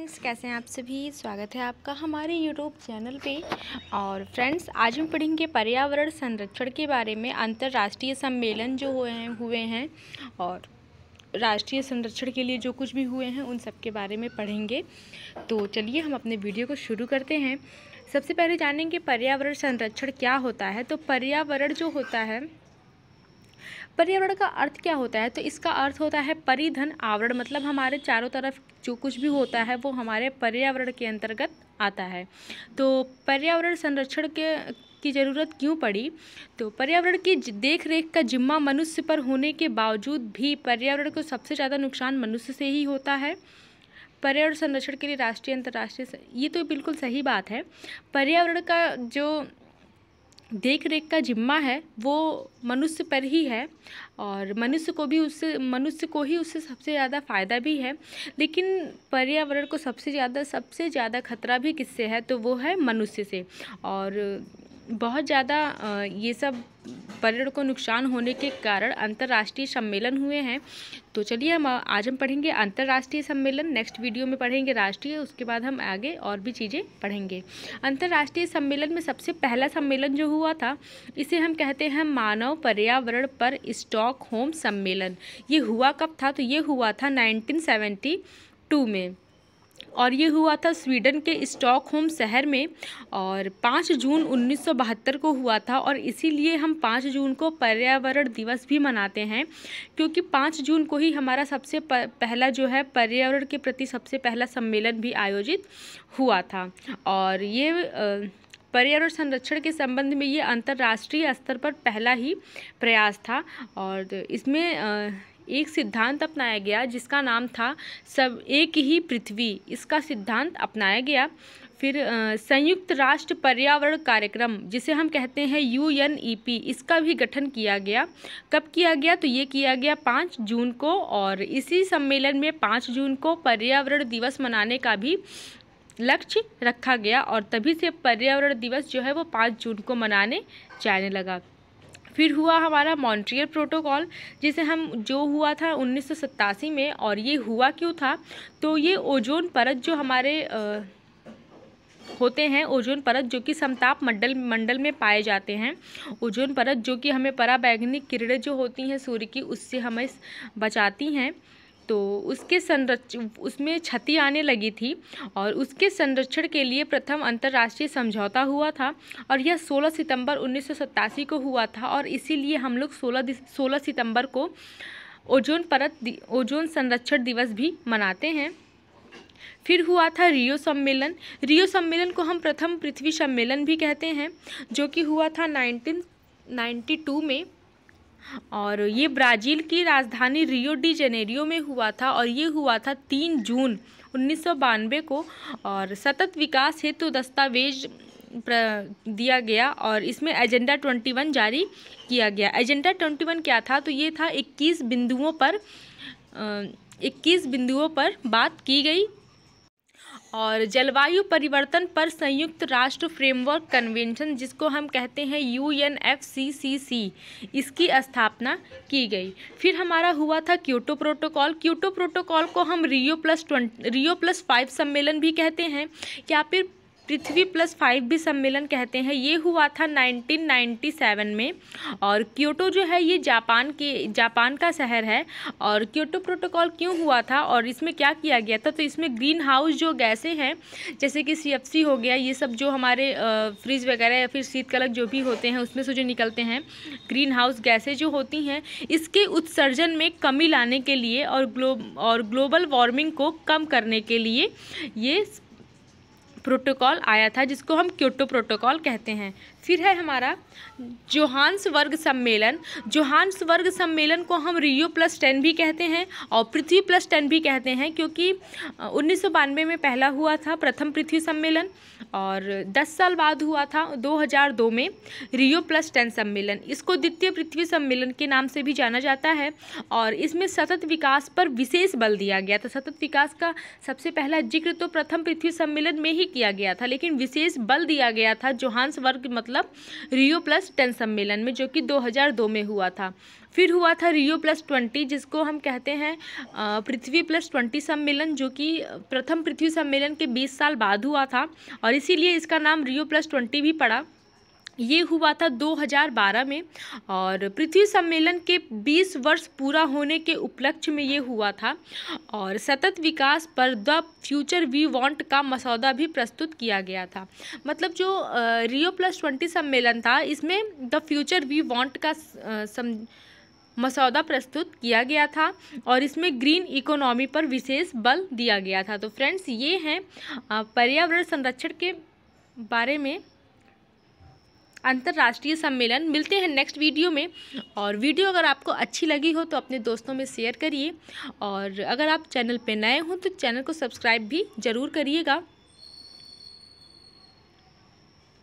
friends कैसे हैं आप सभी स्वागत है आपका हमारे यूट्यूब चैनल पे और फ्रेंड्स आज हम पढ़ेंगे पर्यावरण संरक्षण के बारे में अंतर्राष्ट्रीय सम्मेलन जो हुए हैं हुए हैं और राष्ट्रीय संरक्षण के लिए जो कुछ भी हुए हैं उन सब के बारे में पढ़ेंगे तो चलिए हम अपने वीडियो को शुरू करते हैं सबसे पहले जानेंगे पर्यावरण संरक्षण क्या होता है तो पर्यावरण जो होता है पर्यावरण का अर्थ क्या होता है तो इसका अर्थ होता है परिधन आवरण मतलब हमारे चारों तरफ जो कुछ भी होता है वो हमारे पर्यावरण के अंतर्गत आता है तो पर्यावरण संरक्षण के की ज़रूरत क्यों पड़ी तो पर्यावरण की देख रेख का जिम्मा मनुष्य पर होने के बावजूद भी पर्यावरण को सबसे ज़्यादा नुकसान मनुष्य से ही होता है पर्यावरण संरक्षण के लिए राष्ट्रीय अंतर्राष्ट्रीय ये तो बिल्कुल सही बात है पर्यावरण का जो देख रेख का जिम्मा है वो मनुष्य पर ही है और मनुष्य को भी उससे मनुष्य को ही उससे सबसे ज़्यादा फ़ायदा भी है लेकिन पर्यावरण को सबसे ज़्यादा सबसे ज़्यादा खतरा भी किससे है तो वो है मनुष्य से और बहुत ज़्यादा ये सब पर्यटन को नुकसान होने के कारण अंतर्राष्ट्रीय सम्मेलन हुए हैं तो चलिए हम आज हम पढ़ेंगे अंतर्राष्ट्रीय सम्मेलन नेक्स्ट वीडियो में पढ़ेंगे राष्ट्रीय उसके बाद हम आगे और भी चीज़ें पढ़ेंगे अंतर्राष्ट्रीय सम्मेलन में सबसे पहला सम्मेलन जो हुआ था इसे हम कहते हैं मानव पर्यावरण पर स्टॉक होम सम्मेलन ये हुआ कब था तो ये हुआ था नाइनटीन में और ये हुआ था स्वीडन के स्टॉकहोम शहर में और पाँच जून 1972 को हुआ था और इसीलिए हम पाँच जून को पर्यावरण दिवस भी मनाते हैं क्योंकि पाँच जून को ही हमारा सबसे पहला जो है पर्यावरण के प्रति सबसे पहला सम्मेलन भी आयोजित हुआ था और ये पर्यावरण संरक्षण के संबंध में ये अंतर्राष्ट्रीय स्तर पर पहला ही प्रयास था और इसमें एक सिद्धांत अपनाया गया जिसका नाम था सब एक ही पृथ्वी इसका सिद्धांत अपनाया गया फिर संयुक्त राष्ट्र पर्यावरण कार्यक्रम जिसे हम कहते हैं यू एन ई पी इसका भी गठन किया गया कब किया गया तो ये किया गया पाँच जून को और इसी सम्मेलन में पाँच जून को पर्यावरण दिवस मनाने का भी लक्ष्य रखा गया और तभी से पर्यावरण दिवस जो है वो पाँच जून को मनाने जाने लगा फिर हुआ हमारा मॉन्ट्रियल प्रोटोकॉल जिसे हम जो हुआ था उन्नीस में और ये हुआ क्यों था तो ये ओजोन परत जो हमारे आ, होते हैं ओजोन परत जो कि समताप मंडल मंडल में पाए जाते हैं ओजोन परत जो कि हमें पराबैगनिक किरणें जो होती हैं सूर्य की उससे हमें बचाती हैं तो उसके संरक्ष उसमें क्षति आने लगी थी और उसके संरक्षण के लिए प्रथम अंतर्राष्ट्रीय समझौता हुआ था और यह 16 सितंबर उन्नीस को हुआ था और इसीलिए हम लोग 16 सोलह सितंबर को ओजोन परत ओजोन संरक्षण दिवस भी मनाते हैं फिर हुआ था रियो सम्मेलन रियो सम्मेलन को हम प्रथम पृथ्वी सम्मेलन भी कहते हैं जो कि हुआ था नाइनटीन नाइन्टी टू में और ये ब्राज़ील की राजधानी रियो डी जेनेरियो में हुआ था और ये हुआ था तीन जून उन्नीस को और सतत विकास हेतु तो दस्तावेज दिया गया और इसमें एजेंडा ट्वेंटी वन जारी किया गया एजेंडा ट्वेंटी वन क्या था तो ये था इक्कीस बिंदुओं पर इक्कीस बिंदुओं पर बात की गई और जलवायु परिवर्तन पर संयुक्त राष्ट्र फ्रेमवर्क कन्वेंशन जिसको हम कहते हैं U N F C C C इसकी स्थापना की गई फिर हमारा हुआ था क्योटो प्रोटोकॉल क्योटो प्रोटोकॉल को हम Rio plus twenty Rio plus five सम्मेलन भी कहते हैं या फिर पृथ्वी प्लस फाइव भी सम्मेलन कहते हैं ये हुआ था 1997 में और क्योटो जो है ये जापान के जापान का शहर है और क्योटो प्रोटोकॉल क्यों हुआ था और इसमें क्या किया गया था तो इसमें ग्रीन हाउस जो गैसें हैं जैसे कि सी हो गया ये सब जो हमारे फ्रिज वगैरह या फिर शीतकलक जो भी होते हैं उसमें से जो निकलते हैं ग्रीन हाउस गैसें जो होती हैं इसके उत्सर्जन में कमी लाने के लिए और ग्लो और ग्लोबल वार्मिंग को कम करने के लिए ये प्रोटोकॉल आया था जिसको हम क्योटो प्रोटोकॉल कहते हैं फिर है हमारा जोहान्स वर्ग सम्मेलन जोहान्स वर्ग सम्मेलन को हम रियो प्लस टेन भी कहते हैं और पृथ्वी प्लस टेन भी कहते हैं क्योंकि उन्नीस में पहला हुआ था प्रथम पृथ्वी सम्मेलन और 10 साल बाद हुआ था 2002 में रियो प्लस टेन सम्मेलन इसको द्वितीय पृथ्वी सम्मेलन के नाम से भी जाना जाता है और इसमें सतत विकास पर विशेष बल दिया गया था सतत विकास का सबसे पहला जिक्र तो प्रथम पृथ्वी सम्मेलन में ही किया गया था लेकिन विशेष बल दिया गया था जोहान्स वर्ग मतलब मतलब रियो प्लस टेन सम्मेलन में जो कि 2002 में हुआ था फिर हुआ था रियो प्लस ट्वेंटी जिसको हम कहते हैं पृथ्वी प्लस ट्वेंटी सम्मेलन जो कि प्रथम पृथ्वी सम्मेलन के 20 साल बाद हुआ था और इसीलिए इसका नाम रियो प्लस ट्वेंटी भी पड़ा ये हुआ था 2012 में और पृथ्वी सम्मेलन के 20 वर्ष पूरा होने के उपलक्ष्य में ये हुआ था और सतत विकास पर द फ्यूचर वी वांट का मसौदा भी प्रस्तुत किया गया था मतलब जो रियो प्लस ट्वेंटी सम्मेलन था इसमें द फ्यूचर वी वांट का सम मसौदा प्रस्तुत किया गया था और इसमें ग्रीन इकोनॉमी पर विशेष बल दिया गया था तो फ्रेंड्स ये हैं पर्यावरण संरक्षण के बारे में अंतर्राष्ट्रीय सम्मेलन मिलते हैं नेक्स्ट वीडियो में और वीडियो अगर आपको अच्छी लगी हो तो अपने दोस्तों में शेयर करिए और अगर आप चैनल पर नए हों तो चैनल को सब्सक्राइब भी ज़रूर करिएगा